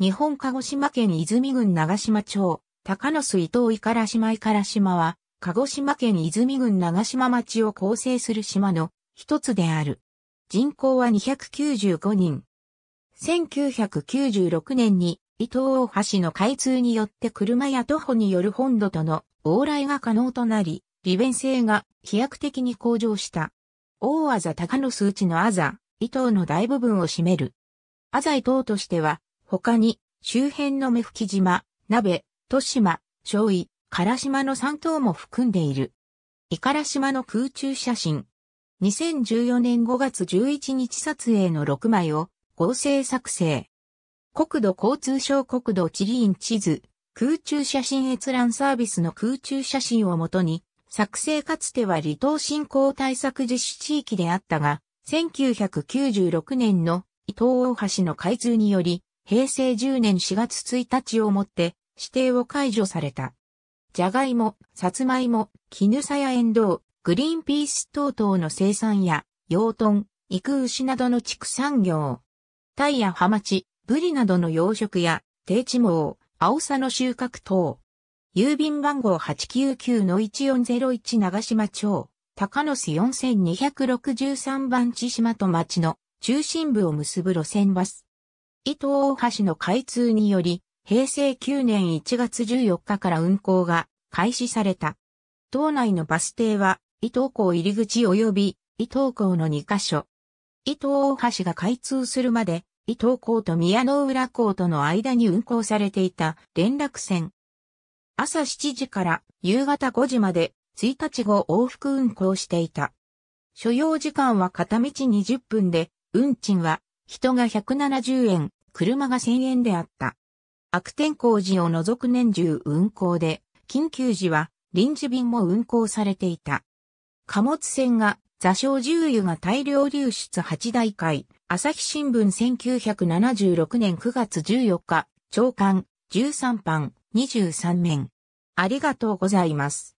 日本鹿児島県泉郡長島町、高野水東伊から島伊から島は、鹿児島県泉郡長島町を構成する島の一つである。人口は295人。1996年に伊東大橋の開通によって車や徒歩による本土との往来が可能となり、利便性が飛躍的に向上した。大あざ高野数値のあざ、伊東の大部分を占める。あざ伊東としては、他に、周辺の目吹島、鍋、豊島、小井、唐島の3島も含んでいる。イカラ島の空中写真。2014年5月11日撮影の6枚を合成作成。国土交通省国土地理院地図、空中写真閲覧サービスの空中写真をもとに、作成かつては離島振興対策実施地域であったが、1996年の伊東大橋の開通により、平成10年4月1日をもって指定を解除された。じゃがいも、さつまいも、ヌさやエンドウ、グリーンピース等々の生産や、養豚、育牛などの畜産業。タイやハマチ、ブリなどの養殖や、低地網、アオサの収穫等。郵便番号899-1401長島町、高野市4263番千島と町の中心部を結ぶ路線バス。伊東大橋の開通により、平成9年1月14日から運行が開始された。島内のバス停は、伊東港入り口及び、伊東港の2カ所。伊東大橋が開通するまで、伊東港と宮の浦港との間に運行されていた連絡船。朝7時から夕方5時まで1日後往復運行していた。所要時間は片道20分で、運賃は人が170円、車が1000円であった。悪天候時を除く年中運行で、緊急時は臨時便も運行されていた。貨物船が座礁重油が大量流出8大会、朝日新聞1976年9月14日、長官、13版、23面。ありがとうございます。